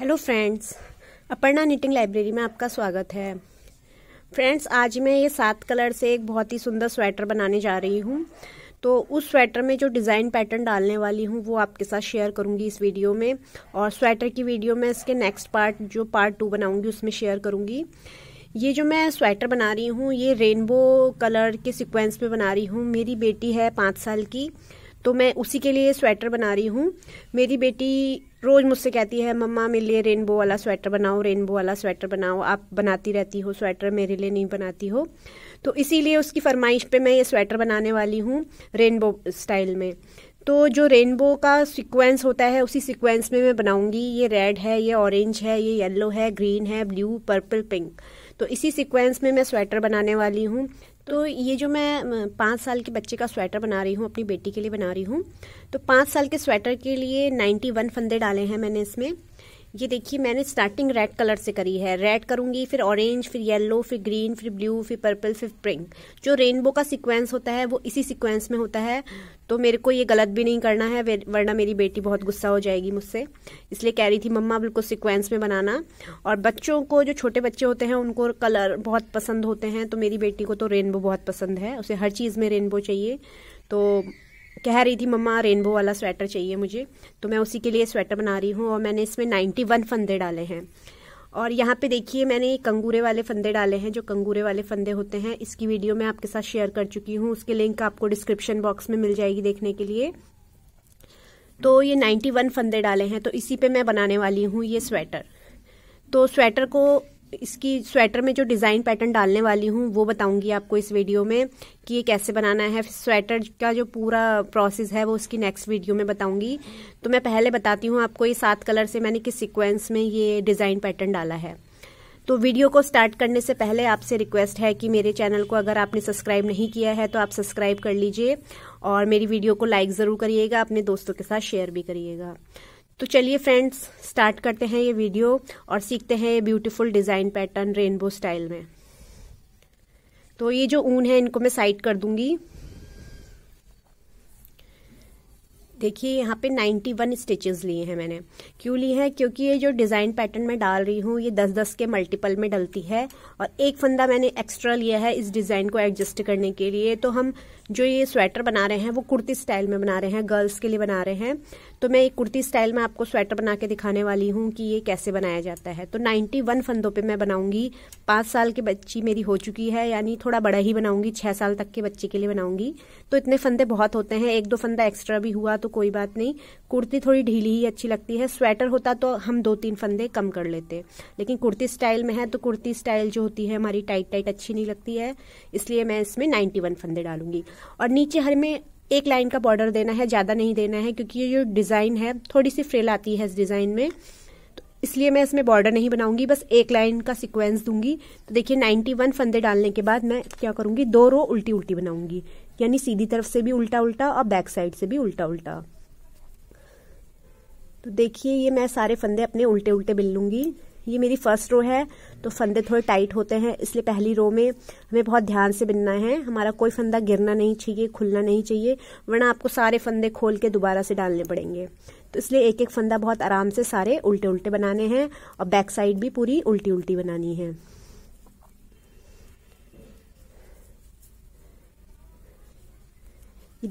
hello friends Aparna knitting library में आपका स्वागत है फ्रेंड्स आज मैं ये सात कलर से एक बहुत ही सुंदर स्वेटर बनाने जा रही हूँ तो उस स्वेटर में जो डिज़ाइन पैटर्न डालने वाली हूँ वो आपके साथ शेयर करूँगी इस वीडियो में और स्वेटर की वीडियो में इसके नेक्स्ट पार्ट जो पार्ट टू बनाऊँगी उसमें शेयर करूँगी ये जो मैं स्वेटर बना रही हूँ ये रेनबो कलर के सिक्वेंस में बना रही हूँ मेरी बेटी है पाँच साल की तो मैं उसी के लिए स्वेटर बना रही हूँ मेरी बेटी रोज़ मुझसे कहती है मम्मा मेरे लिए रेनबो वाला स्वेटर बनाओ रेनबो वाला स्वेटर बनाओ आप बनाती रहती हो स्वेटर मेरे लिए नहीं बनाती हो तो इसीलिए उसकी फरमाइश पे मैं ये स्वेटर बनाने वाली हूँ रेनबो स्टाइल में तो जो रेनबो का सीक्वेंस होता है उसी सीक्वेंस में मैं बनाऊंगी ये रेड है ये ऑरेंज है ये येलो है ग्रीन है ब्लू पर्पल पिंक तो इसी सीक्वेंस में मैं स्वेटर बनाने वाली हूँ तो ये जो मैं पाँच साल के बच्चे का स्वेटर बना रही हूँ अपनी बेटी के लिए बना रही हूँ तो पाँच साल के स्वेटर के लिए नाइन्टी वन फंदे डाले हैं मैंने इसमें ये देखिए मैंने स्टार्टिंग रेड कलर से करी है रेड करूंगी फिर ऑरेंज फिर येलो फिर ग्रीन फिर ब्लू फिर पर्पल फिर पिंक जो रेनबो का सीक्वेंस होता है वो इसी सीक्वेंस में होता है तो मेरे को ये गलत भी नहीं करना है वरना मेरी बेटी बहुत गुस्सा हो जाएगी मुझसे इसलिए कह रही थी मम्मा बिल्कुल सिक्वेंस में बनाना और बच्चों को जो छोटे बच्चे होते हैं उनको कलर बहुत पसंद होते हैं तो मेरी बेटी को तो रेनबो बहुत पसंद है उसे हर चीज़ में रेनबो चाहिए तो कह रही थी मम्मा रेनबो वाला स्वेटर चाहिए मुझे तो मैं उसी के लिए स्वेटर बना रही हूँ और मैंने इसमें नाइन्टी वन फंदे डाले हैं और यहाँ पे देखिए मैंने कंगूरे वाले फंदे डाले हैं जो कंगूरे वाले फंदे होते हैं इसकी वीडियो मैं आपके साथ शेयर कर चुकी हूँ उसके लिंक आपको डिस्क्रिप्शन बॉक्स में मिल जाएगी देखने के लिए तो ये नाइन्टी फंदे डाले हैं तो इसी पे मैं बनाने वाली हूँ ये स्वेटर तो स्वेटर को इसकी स्वेटर में जो डिज़ाइन पैटर्न डालने वाली हूँ वो बताऊंगी आपको इस वीडियो में कि ये कैसे बनाना है स्वेटर का जो पूरा प्रोसेस है वो उसकी नेक्स्ट वीडियो में बताऊंगी तो मैं पहले बताती हूँ आपको ये सात कलर से मैंने किस सीक्वेंस में ये डिज़ाइन पैटर्न डाला है तो वीडियो को स्टार्ट करने से पहले आपसे रिक्वेस्ट है कि मेरे चैनल को अगर आपने सब्सक्राइब नहीं किया है तो आप सब्सक्राइब कर लीजिए और मेरी वीडियो को लाइक ज़रूर करिएगा अपने दोस्तों के साथ शेयर भी करिएगा तो चलिए फ्रेंड्स स्टार्ट करते हैं ये वीडियो और सीखते हैं ये beautiful design pattern rainbow style में तो ये जो ऊन है इनको मैं साइड कर दूंगी देखिए यहाँ पे 91 वन स्टिचेज लिए हैं मैंने क्यों ली है क्योंकि ये जो डिज़ाइन पैटर्न मैं डाल रही हूँ ये 10-10 के मल्टीपल में डलती है और एक फंदा मैंने एक्स्ट्रा लिया है इस डिज़ाइन को एडजस्ट करने के लिए तो हम जो ये स्वेटर बना रहे हैं वो कुर्ती स्टाइल में बना रहे हैं गर्ल्स के लिए बना रहे हैं तो मैं एक कुर्ती स्टाइल में आपको स्वेटर बना के दिखाने वाली हूँ कि ये कैसे बनाया जाता है तो 91 फंदों पे मैं बनाऊंगी पाँच साल की बच्ची मेरी हो चुकी है यानी थोड़ा बड़ा ही बनाऊंगी छः साल तक के बच्चे के लिए बनाऊंगी तो इतने फंदे बहुत होते हैं एक दो फंदा एक्स्ट्रा भी हुआ तो कोई बात नहीं कुर्ती थोड़ी ढीली ही अच्छी लगती है स्वेटर होता तो हम दो तीन फंदे कम कर लेते लेकिन कुर्ती स्टाइल में है तो कुर्ती स्टाइल जो होती है हमारी टाइट टाइट अच्छी नहीं लगती है इसलिए मैं इसमें नाइन्टी वन फंदे डालूंगी और नीचे हर में एक लाइन का बॉर्डर देना है ज़्यादा नहीं देना है क्योंकि ये जो डिज़ाइन है थोड़ी सी फ्रेल आती है इस डिज़ाइन में तो इसलिए मैं इसमें बॉर्डर नहीं बनाऊंगी बस एक लाइन का सीक्वेंस दूंगी तो देखिए 91 फंदे डालने के बाद मैं क्या करूंगी दो रो उल्टी उल्टी बनाऊंगी यानी सीधी तरफ से भी उल्टा उल्टा और बैक साइड से भी उल्टा उल्टा तो देखिए ये मैं सारे फंदे अपने उल्टे उल्टे बिल लूंगी ये मेरी फर्स्ट रो है तो फंदे थोड़े टाइट होते हैं इसलिए पहली रो में हमें बहुत ध्यान से बिनना है हमारा कोई फंदा गिरना नहीं चाहिए खुलना नहीं चाहिए वरना आपको सारे फंदे खोल के दोबारा से डालने पड़ेंगे तो इसलिए एक एक फंदा बहुत आराम से सारे उल्टे उल्टे बनाने हैं और बैक साइड भी पूरी उल्टी उल्टी बनानी है ये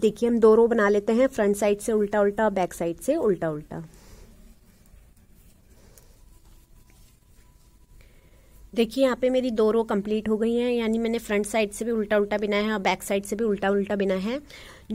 देखिए हम दो रो बना लेते हैं फ्रंट साइड से उल्टा उल्टा और बैक साइड से उल्टा उल्टा देखिए यहाँ पे मेरी दो रो कंप्लीट हो गई हैं यानी मैंने फ्रंट साइड से भी उल्टा उल्टा बिना है और बैक साइड से भी उल्टा उल्टा बिना है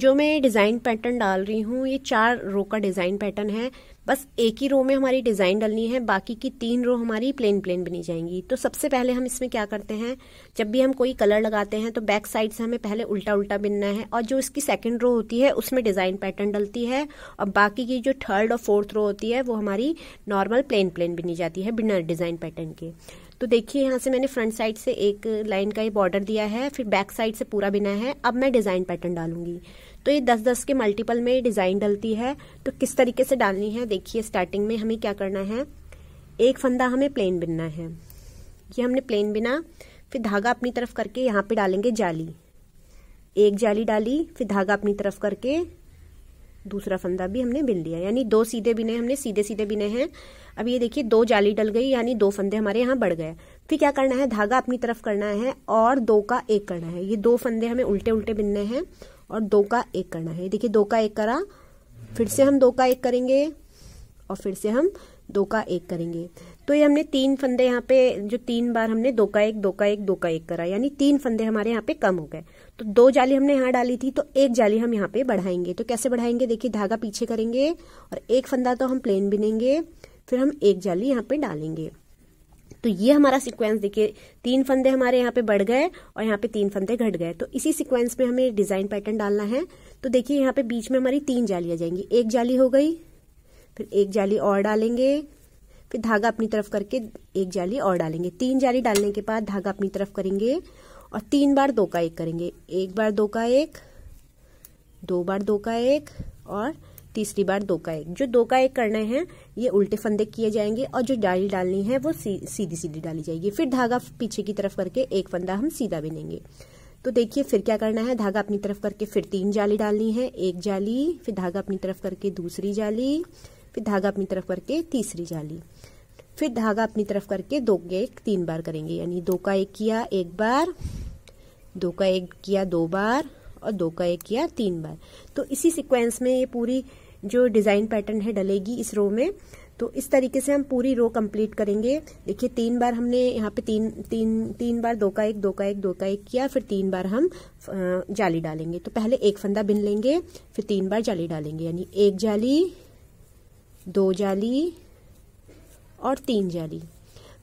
जो मैं डिज़ाइन पैटर्न डाल रही हूँ ये चार रो का डिज़ाइन पैटर्न है बस एक ही रो में हमारी डिज़ाइन डालनी है बाकी की तीन रो हमारी प्लेन प्लेन बनी जाएंगी तो सबसे पहले हम इसमें क्या करते हैं जब भी हम कोई कलर लगाते हैं तो बैक साइड से हमें पहले उल्टा उल्टा बिनना है और जो इसकी सेकेंड रो होती है उसमें डिज़ाइन पैटर्न डलती है और बाकी की जो थर्ड और फोर्थ रो होती है वो हमारी नॉर्मल प्लेन प्लेन बिनी जाती है बिना डिज़ाइन पैटर्न के तो देखिए यहाँ से मैंने फ्रंट साइड से एक लाइन का ये बॉर्डर दिया है फिर बैक साइड से पूरा बिना है अब मैं डिज़ाइन पैटर्न डालूंगी तो ये दस दस के मल्टीपल में डिजाइन डलती है तो किस तरीके से डालनी है देखिए स्टार्टिंग में हमें क्या करना है एक फंदा हमें प्लेन बिनना है ये हमने प्लेन बिना फिर धागा अपनी तरफ करके यहाँ पे डालेंगे जाली एक जाली डाली फिर धागा अपनी तरफ करके दूसरा फंदा भी हमने बिन लिया यानी दो सीधे बिने हमने सीधे सीधे बिने हैं अब ये देखिए दो जाली डल गई यानी दो फंदे हमारे यहाँ बढ़ गए फिर क्या करना है धागा अपनी तरफ करना है और दो का एक करना है ये दो फंदे हमें उल्टे उल्टे बिनने हैं और दो का एक करना है देखिए दो का एक करा फिर से हम दो का एक करेंगे और फिर से हम दो का एक करेंगे तो ये हमने तीन फंदे यहाँ पे जो तीन बार हमने दो का एक दो का एक दो का एक करा यानी तीन फंदे हमारे यहाँ पे कम हो गए तो दो जाली हमने यहाँ डाली थी तो एक जाली हम यहाँ पे बढ़ाएंगे तो कैसे बढ़ाएंगे देखिए धागा पीछे करेंगे और एक फंदा तो हम प्लेन बिनेंगे फिर हम एक जाली यहाँ पे डालेंगे तो ये हमारा सिक्वेंस देखिए तीन फंदे हमारे यहाँ पे बढ़ गए और यहाँ पे तीन फंदे घट गए तो इसी सिक्वेंस में हमें डिजाइन पैटर्न डालना है तो देखिए यहाँ पे बीच में हमारी तीन जालियां जाएंगी एक जाली हो गई फिर एक जाली और डालेंगे फिर धागा अपनी तरफ करके एक जाली और डालेंगे तीन जाली डालने के बाद धागा अपनी तरफ करेंगे और तीन बार दो का एक करेंगे एक बार दो का एक दो बार दो का एक और तीसरी बार दो का एक जो दो का एक करने हैं ये उल्टे फंदे किए जाएंगे और जो डाली डालनी है वो सी, सीधी सीधी डाली जाएगी फिर धागा पीछे की तरफ करके एक फंदा हम सीधा बिनेंगे तो देखिए फिर क्या करना है धागा अपनी तरफ करके फिर तीन जाली डालनी है एक जाली फिर धागा अपनी तरफ करके दूसरी जाली फिर धागा अपनी तरफ करके तीसरी जाली फिर धागा अपनी तरफ करके दो के एक तीन बार करेंगे यानी दो का एक किया एक बार दो का एक किया दो बार और दो का एक किया तीन बार तो इसी सिक्वेंस में ये पूरी जो डिजाइन पैटर्न है डलेगी इस रो में तो इस तरीके से हम पूरी रो कंप्लीट करेंगे देखिए तीन बार हमने यहाँ पे तीन तीन तीन बार दो का एक दो का एक दो का एक किया फिर तीन बार हम जाली डालेंगे तो पहले एक फंदा बिन लेंगे फिर तीन बार जाली डालेंगे यानी एक जाली दो जाली और तीन जाली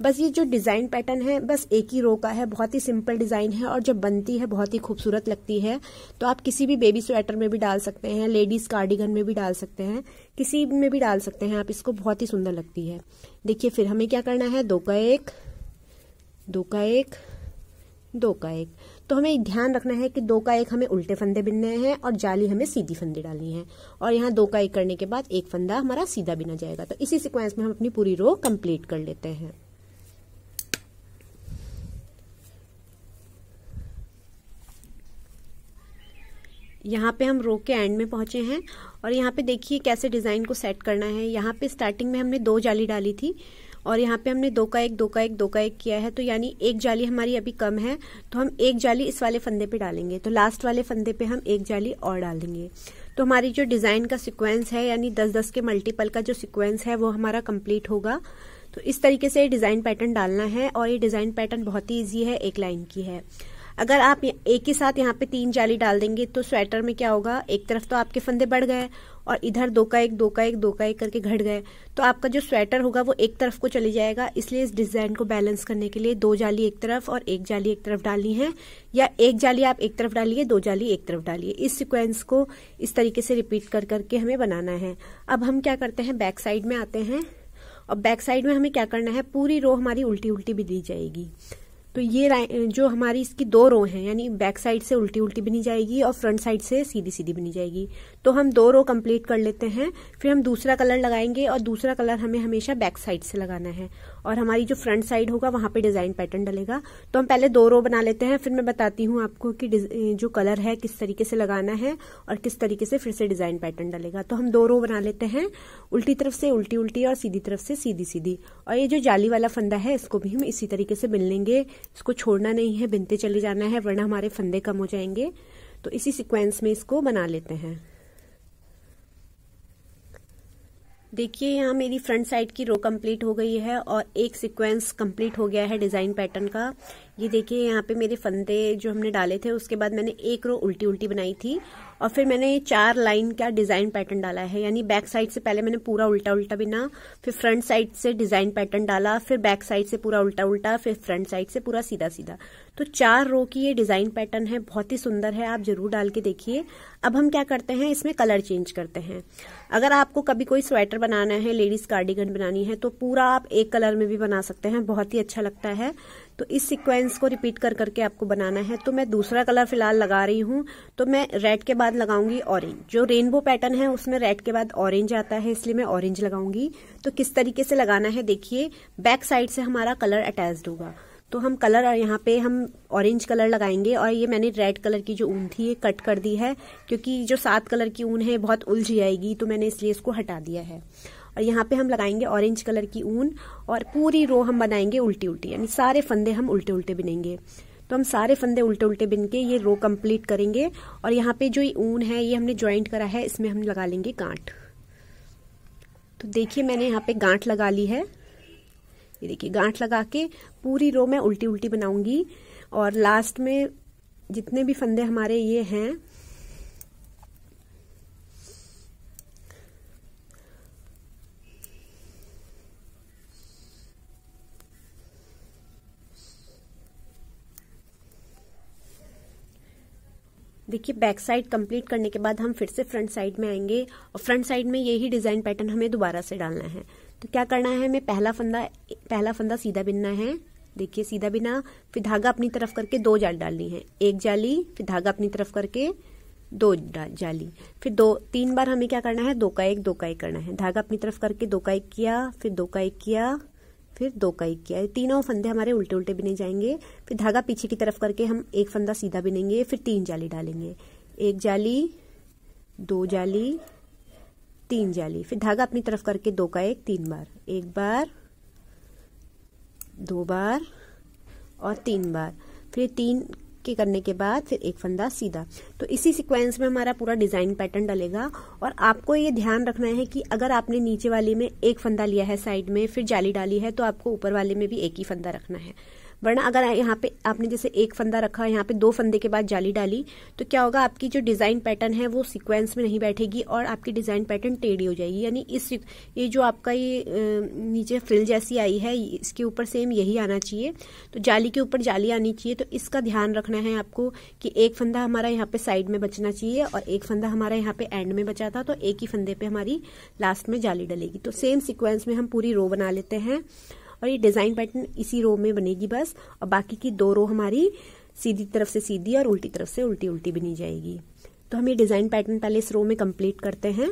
बस ये जो डिज़ाइन पैटर्न है बस एक ही रो का है बहुत ही सिंपल डिज़ाइन है और जब बनती है बहुत ही खूबसूरत लगती है तो आप किसी भी बेबी स्वेटर में भी डाल सकते हैं लेडीज़ कार्डिगन में भी डाल सकते हैं किसी में भी डाल सकते हैं आप इसको बहुत ही सुंदर लगती है देखिए फिर हमें क्या करना है दो का एक दो का एक दो का एक तो हमें ध्यान रखना है कि दो का एक हमें उल्टे फंदे बिनने हैं और जाली हमें सीधी फंदे डालनी है और यहाँ दो का एक करने के बाद एक फंदा हमारा सीधा बिना जाएगा तो इसी सिक्वेंस में हम अपनी पूरी रो कंप्लीट कर लेते हैं यहाँ पे हम रो के एंड में पहुंचे हैं और यहाँ पे देखिए कैसे डिज़ाइन को सेट करना है यहाँ पे स्टार्टिंग में हमने दो जाली डाली थी और यहाँ पे हमने दो का एक दो का एक दो का एक किया है तो यानी एक जाली हमारी अभी कम है तो हम एक जाली इस वाले फंदे पे डालेंगे तो लास्ट वाले फंदे पे हम एक जाली और डाल देंगे तो हमारी जो डिज़ाइन का सिक्वेंस है यानी दस दस के मल्टीपल का जो सिक्वेंस है वो हमारा कम्प्लीट होगा तो इस तरीके से ये डिज़ाइन पैटर्न डालना है और ये डिज़ाइन पैटर्न बहुत ही ईजी है एक लाइन की है अगर आप एक ही साथ यहाँ पे तीन जाली डाल देंगे तो स्वेटर में क्या होगा एक तरफ तो आपके फंदे बढ़ गए और इधर दो का एक दो का एक दो का एक करके घट गए तो आपका जो स्वेटर होगा वो एक तरफ को चले जाएगा इसलिए इस डिजाइन को बैलेंस करने के लिए दो जाली एक तरफ और एक जाली एक तरफ डालनी है या एक जाली आप एक तरफ डालिए दो जाली एक तरफ डालिए इस सिक्वेंस को इस तरीके से रिपीट कर करके हमें बनाना है अब हम क्या करते हैं बैक साइड में आते हैं और बैक साइड में हमें क्या करना है पूरी रो हमारी उल्टी उल्टी भी दी जाएगी तो ये जो हमारी इसकी दो रो हैं यानी बैक साइड से उल्टी उल्टी बनी जाएगी और फ्रंट साइड से सीधी सीधी बनी जाएगी तो हम दो रो कंप्लीट कर लेते हैं फिर हम दूसरा कलर लगाएंगे और दूसरा कलर हमें हमेशा बैक साइड से लगाना है और हमारी जो फ्रंट साइड होगा वहां पे डिजाइन पैटर्न डलेगा तो हम पहले दो रो बना लेते हैं फिर मैं बताती हूँ आपको कि जो कलर है किस तरीके से लगाना है और किस तरीके से फिर से डिजाइन पैटर्न डलेगा तो हम दो रो बना लेते हैं उल्टी तरफ से उल्टी उल्टी और सीधी तरफ से सीधी सीधी और ये जो जाली वाला फंदा है इसको भी हम इसी तरीके से बिन लेंगे इसको छोड़ना नहीं है बिनते चले जाना है वरना हमारे फंदे कम हो जाएंगे तो इसी सिक्वेंस में इसको बना लेते हैं देखिए यहाँ मेरी फ्रंट साइड की रो कंप्लीट हो गई है और एक सीक्वेंस कंप्लीट हो गया है डिज़ाइन पैटर्न का ये देखिए यहाँ पे मेरे फंदे जो हमने डाले थे उसके बाद मैंने एक रो उल्टी उल्टी बनाई थी और फिर मैंने चार लाइन का डिजाइन पैटर्न डाला है यानी बैक साइड से पहले मैंने पूरा उल्टा उल्टा बिना फिर फ्रंट साइड से डिजाइन पैटर्न डाला फिर बैक साइड से पूरा उल्टा उल्टा फिर फ्रंट साइड से पूरा सीधा सीधा तो चार रो की ये डिजाइन पैटर्न है बहुत ही सुंदर है आप जरूर डाल के देखिए अब हम क्या करते हैं इसमें कलर चेंज करते हैं अगर आपको कभी कोई स्वेटर बनाना है लेडीज कार्डिगन बनानी है तो पूरा आप एक कलर में भी बना सकते हैं बहुत ही अच्छा लगता है तो इस सीक्वेंस को रिपीट कर करके आपको बनाना है तो मैं दूसरा कलर फिलहाल लगा रही हूँ तो मैं रेड के बाद लगाऊंगी ऑरेंज जो रेनबो पैटर्न है उसमें रेड के बाद ऑरेंज आता है इसलिए मैं ऑरेंज लगाऊंगी तो किस तरीके से लगाना है देखिए बैक साइड से हमारा कलर अटैच होगा तो हम कलर यहाँ पे हम ऑरेंज कलर लगाएंगे और ये मैंने रेड कलर की जो ऊन थी ये कट कर दी है क्योंकि जो सात कलर की ऊन है बहुत उलझ जाएगी तो मैंने इसलिए इसको हटा दिया है और यहाँ पे हम लगाएंगे ऑरेंज कलर की ऊन और पूरी रो हम बनाएंगे उल्टी उल्टी यानी सारे फंदे हम उल्टे उल्टे बिनेंगे तो हम सारे फंदे उल्टे उल्टे बिन के ये रो कंप्लीट करेंगे और यहाँ पे जो ये ऊन है ये हमने ज्वाइंट करा है इसमें हम लगा लेंगे गांठ तो देखिए मैंने यहाँ पे गांठ लगा ली है ये देखिए गांठ लगा के पूरी रो मैं उल्टी उल्टी बनाऊंगी और लास्ट में जितने भी फंदे हमारे ये हैं देखिए बैक साइड कंप्लीट करने के बाद हम फिर से फ्रंट साइड में आएंगे और फ्रंट साइड में यही डिजाइन पैटर्न हमें दोबारा से डालना है तो क्या करना है हमें पहला फंदा पहला फंदा सीधा बिनना है देखिए सीधा बिना फिर धागा अपनी तरफ करके दो जाल डालनी है एक जाली फिर धागा अपनी तरफ करके दो जाली फिर दो तीन बार हमें क्या करना है दो का एक दो का एक करना है धागा अपनी तरफ करके दो का एक किया फिर दो का एक किया फिर दो का एक किया तीनों फंदे हमारे उल्टे उल्टे बिने जाएंगे फिर धागा पीछे की तरफ करके हम एक फंदा सीधा बिनेंगे फिर तीन जाली डालेंगे एक जाली दो जाली तीन जाली फिर धागा अपनी तरफ करके दो का एक तीन बार एक बार दो बार और तीन बार फिर तीन उल्टी करने के बाद फिर एक फंदा सीधा तो इसी सीक्वेंस में हमारा पूरा डिजाइन पैटर्न डलेगा और आपको ये ध्यान रखना है कि अगर आपने नीचे वाले में एक फंदा लिया है साइड में फिर जाली डाली है तो आपको ऊपर वाले में भी एक ही फंदा रखना है वरना अगर यहाँ पे आपने जैसे एक फंदा रखा यहाँ पे दो फंदे के बाद जाली डाली तो क्या होगा आपकी जो डिज़ाइन पैटर्न है वो सीक्वेंस में नहीं बैठेगी और आपकी डिज़ाइन पैटर्न टेढ़ी हो जाएगी यानी इस ये जो आपका ये नीचे फ्रिल जैसी आई है इसके ऊपर सेम यही आना चाहिए तो जाली के ऊपर जाली आनी चाहिए तो इसका ध्यान रखना है आपको कि एक फंदा हमारा यहाँ पे साइड में बचना चाहिए और एक फंदा हमारा यहाँ पे एंड में बचा था तो एक ही फंदे पे हमारी लास्ट में जाली डलेगी तो सेम सिक्वेंस में हम पूरी रो बना लेते हैं और ये डिजाइन पैटर्न इसी रो में बनेगी बस और बाकी की दो रो हमारी सीधी तरफ से सीधी और उल्टी तरफ से उल्टी उल्टी बनी जाएगी तो हम ये डिजाइन पैटर्न पहले इस रो में कंप्लीट करते हैं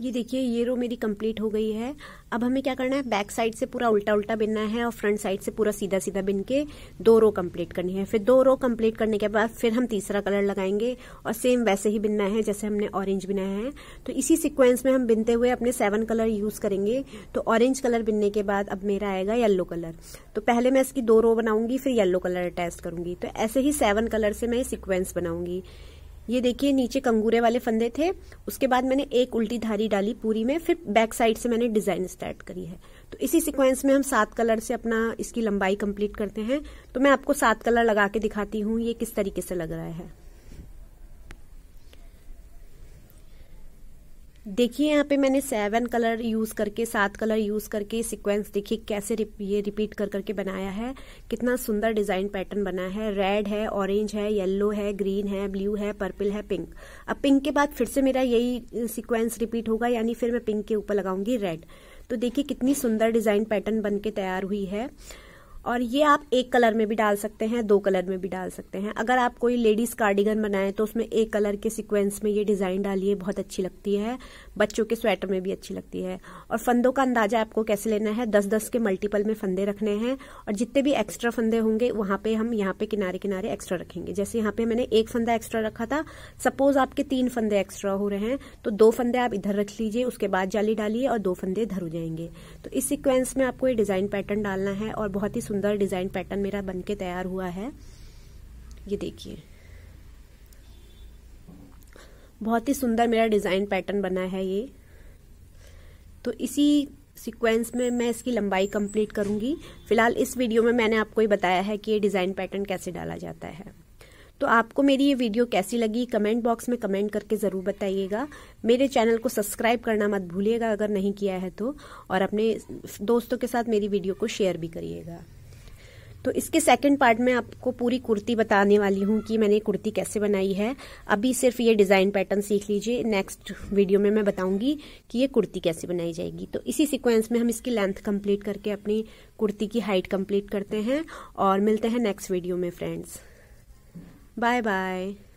ये देखिए ये रो मेरी कंप्लीट हो गई है अब हमें क्या करना है बैक साइड से पूरा उल्टा उल्टा बिनना है और फ्रंट साइड से पूरा सीधा सीधा बिन के दो रो कंप्लीट करनी है फिर दो रो कंप्लीट करने के बाद फिर हम तीसरा कलर लगाएंगे और सेम वैसे ही बिनना है जैसे हमने ऑरेंज बिनाया है तो इसी सिक्वेंस में हम बिनते हुए अपने सेवन कलर यूज करेंगे तो ऑरेंज कलर बिनने के बाद अब मेरा आएगा येल्लो कलर तो पहले मैं इसकी दो रो बनाऊंगी फिर येल्लो कलर अटैच करूंगी तो ऐसे ही सेवन कलर से मैं सिक्वेंस बनाऊंगी ये देखिए नीचे कंगूरे वाले फंदे थे उसके बाद मैंने एक उल्टी धारी डाली पूरी में फिर बैक साइड से मैंने डिजाइन स्टार्ट करी है तो इसी सीक्वेंस में हम सात कलर से अपना इसकी लंबाई कंप्लीट करते हैं तो मैं आपको सात कलर लगा के दिखाती हूँ ये किस तरीके से लग रहा है देखिए यहाँ पे मैंने सेवन कलर यूज करके सात कलर यूज करके सीक्वेंस देखिए कैसे ये रिपीट कर करके बनाया है कितना सुंदर डिजाइन पैटर्न बना है रेड है ऑरेंज है येलो है ग्रीन है ब्लू है पर्पल है पिंक अब पिंक के बाद फिर से मेरा यही सीक्वेंस रिपीट होगा यानी फिर मैं पिंक के ऊपर लगाऊंगी रेड तो देखिए कितनी सुंदर डिजाइन पैटर्न बन तैयार हुई है और ये आप एक कलर में भी डाल सकते हैं दो कलर में भी डाल सकते हैं अगर आप कोई लेडीज कार्डिगन बनाएं तो उसमें एक कलर के सीक्वेंस में ये डिजाइन डालिए बहुत अच्छी लगती है बच्चों के स्वेटर में भी अच्छी लगती है और फंदों का अंदाजा आपको कैसे लेना है दस दस के मल्टीपल में फंदे रखने हैं और जितने भी एक्स्ट्रा फंदे होंगे वहां पे हम यहाँ पे किनारे किनारे एक्स्ट्रा रखेंगे जैसे यहाँ पे मैंने एक फंदा एक्स्ट्रा रखा था सपोज आपके तीन फंदे एक्स्ट्रा हो रहे हैं तो दो फंदे आप इधर रख लीजिए उसके बाद जाली डालिए और दो फंदे इधर हो जाएंगे तो इस सिक्वेंस में आपको ये डिजाइन पैटर्न डालना है और बहुत ही सुंदर डिज़ाइन पैटर्न मेरा बनके तैयार हुआ है ये देखिए बहुत ही सुंदर मेरा डिज़ाइन पैटर्न बना है ये तो इसी सीक्वेंस में मैं इसकी लंबाई कंप्लीट करूंगी फिलहाल इस वीडियो में मैंने आपको ये बताया है कि ये डिज़ाइन पैटर्न कैसे डाला जाता है तो आपको मेरी ये वीडियो कैसी लगी कमेंट बॉक्स में कमेंट करके ज़रूर बताइएगा मेरे चैनल को सब्सक्राइब करना मत भूलिएगा अगर नहीं किया है तो और अपने दोस्तों के साथ मेरी वीडियो को शेयर भी करिएगा तो इसके सेकंड पार्ट में आपको पूरी कुर्ती बताने वाली हूँ कि मैंने कुर्ती कैसे बनाई है अभी सिर्फ ये डिज़ाइन पैटर्न सीख लीजिए नेक्स्ट वीडियो में मैं बताऊंगी कि ये कुर्ती कैसे बनाई जाएगी तो इसी सीक्वेंस में हम इसकी लेंथ कंप्लीट करके अपनी कुर्ती की हाइट कंप्लीट करते हैं और मिलते हैं नेक्स्ट वीडियो में फ्रेंड्स बाय बाय